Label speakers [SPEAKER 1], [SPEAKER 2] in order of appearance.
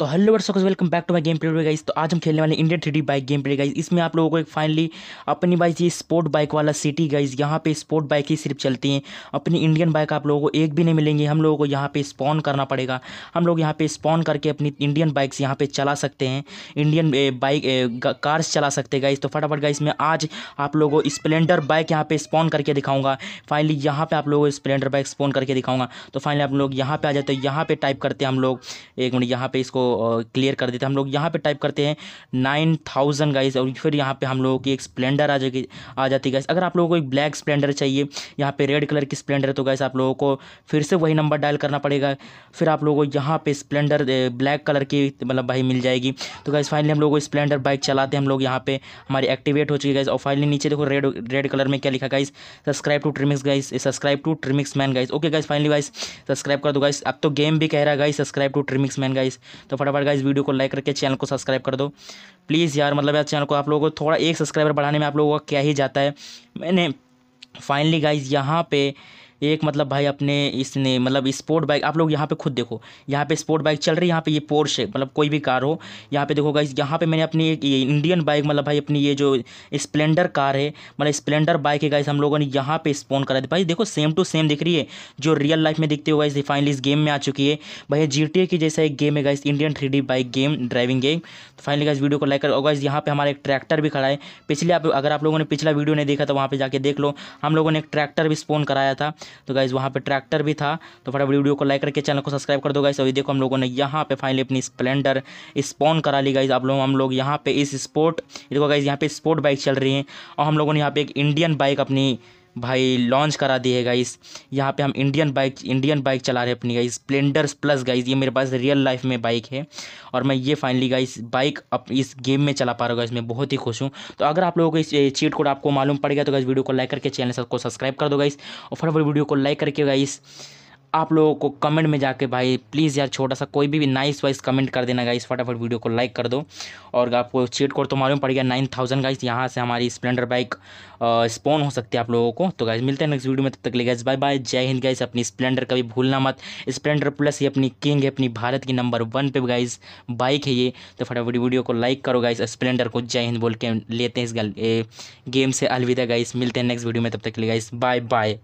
[SPEAKER 1] तो hello words welcome back to my game play guys तो आज हम खेलने वाले India three bike game play guys इसमें आप लोगों को एक फाइनली अपनी बाइक ये स्पोर्ट बाइक वाला सिटी गाइस यहाँ पे स्पोर्ट बाइक ही सिर्फ चलती हैं अपनी इंडियन बाइक आप लोगों को एक भी नहीं मिलेंगी हम लोगों को यहाँ पे स्पॉन करना पड़ेगा हम लोग यहाँ पे स्पॉन करके अपनी इंडियन बाइक्स यहाँ पर चला सकते हैं इंडियन बाइक कार्स चला सकते हैं गाइस तो फटाफट गाइस मैं आज आप लोगों को स्पलेंडर बाइक यहाँ पर स्पॉन करके दिखाऊँगा फाइनली यहाँ पर आप लोगों को स्पलेंडर बाइक स्पॉन करके दिखाऊंगा तो फाइनली आप लोग यहाँ पर आ जाते तो हैं यहाँ पर टाइप करते हैं हम लोग एक मिनट यहाँ पर इसको क्लियर कर देते हैं हम लोग यहाँ पे टाइप करते हैं नाइन थाउजेंड गाइज और फिर यहाँ पे हम लोगों की एक स्प्लेंडर आ जाएगी आ जाती है गाइस अगर आप लोगों को एक ब्लैक स्प्लेंडर चाहिए यहाँ पे रेड कलर की स्प्लेंडर है तो गाइस आप लोगों को फिर से वही नंबर डायल करना पड़ेगा फिर आप लोगों को यहाँ पर स्प्लेंडर ब्लैक कलर की मतलब भाई मिल जाएगी तो गाइस फाइनली हम लोग स्प्लेंडर बाइक चलाते हैं हम लोग यहाँ पर हमारी एक्टिवेट हो चुकी गाइस और फाइनली नीचे देखो रेड रेड कलर में क्या लिखा guys subscribe to Trimix guys subscribe to Trimix man guys okay guys finally guys subscribe कर दो गाइस अब तो गेम भी कह रहा है guys subscribe to Trimix man guys तो फटाफट इस वीडियो को लाइक करके चैनल को सब्सक्राइब कर दो प्लीज़ यार मतलब यार चैनल को आप लोगों को थोड़ा एक सब्सक्राइबर बढ़ाने में आप लोगों का क्या ही जाता है मैंने फाइनली गाइज यहाँ पे एक मतलब भाई अपने इसने मतलब स्पोर्ट बाइक आप लोग यहाँ पे खुद देखो यहाँ पे स्पोर्ट बाइक चल रही है यहाँ पे ये पोर्स है मतलब कोई भी कार हो यहाँ पे देखो इस यहाँ पे मैंने अपनी एक इंडियन बाइक मतलब भाई अपनी ये जो स्प्लेंडर कार है मतलब स्प्लेंडर बाइक है गाइस हम लोगों ने यहाँ पे स्पोन करा दी भाई देखो सेम टू सेम दिख रही है जो रियल लाइफ में दिखते हुए गाइस फाइनली इस गेम में आ चुकी है भाई जी की जैसा एक गेम है guys Indian three bike game driving game तो फाइनली गाइस वीडियो को लाइक करो गाइस यहाँ पे हमारा एक ट्रैक्टर भी खड़ा है पिछले आप अगर आप लोगों ने पिछला वीडियो नहीं देखा तो वहाँ पर जाके देख लो हम लोगों ने एक ट्रैक्टर भी स्पोन कराया था तो गाइज़ वहाँ पर ट्रैक्टर भी था तो फटाफट वीडियो को लाइक करके चैनल को सब्सक्राइब कर दो गाइस अभी देखो हम लोगों ने यहाँ पे फाइनली अपनी स्प्लेंडर स्पॉन करा ली गाइज़ आप लोग हम लोग यहाँ पे इस स्पोर्ट देखो गाइज़ यहाँ पे स्पोर्ट बाइक चल रही है और हम लोगों ने यहाँ पे एक इंडियन बाइक अपनी भाई लॉन्च करा दिए है गाइस यहाँ पे हम इंडियन बाइक इंडियन बाइक चला रहे अपनी गाइस स्प्लेंडर प्लस गाइस ये मेरे पास रियल लाइफ में बाइक है और मैं ये फाइनली गाइस बाइक अब इस गेम में चला पा रहा हूँ इसमें बहुत ही खुश हूँ तो अगर आप लोगों को इस चीट कोड आपको मालूम पड़ गया तो गाइस वीडियो को लाइक करके चैनल को सब्सक्राइब कर दो गाइस और फटाफट वीडियो को लाइक करके गाइस आप लोगों को कमेंट में जाके भाई प्लीज़ यार छोटा सा कोई भी, भी नाइस वाइस कमेंट कर देना गाइस फटाफट वीडियो को लाइक कर दो और आपको चीट कोड तो मालूम पड़ गया नाइन थाउजेंड गाइस यहाँ से हमारी स्प्लेंडर बाइक स्पॉन हो सकती है आप लोगों को तो गाइस मिलते हैं नेक्स्ट वीडियो में तब तक ले गाइस बाय बाय जय हिंद गाइस अपनी स्प्लेंडर कभी भूलना मत स्प्लेंडर प्लस ये अपनी किंग है अपनी भारत की नंबर वन पे गाइस बाइक है ये तो फटाफट वीडियो को लाइक करो गाइस स्प्लेंडर को जय हिंद बोल के लेते हैं इस गेम से अलविदा गाइस मिलते हैं नेक्स्ट वीडियो में तब तक ले गाइस बाय बाय